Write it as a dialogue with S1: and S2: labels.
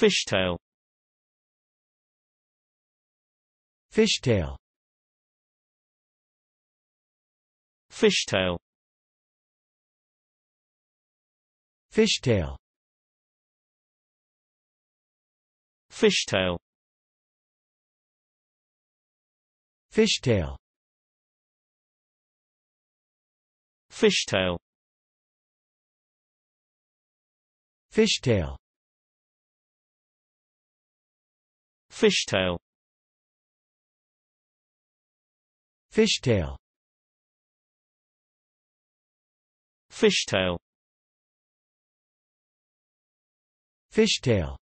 S1: Fishtail Fishtail Fishtail Fishtail Fishtail Fishtail Fishtail Fishtail Fishtail Fishtail Fishtail Fishtail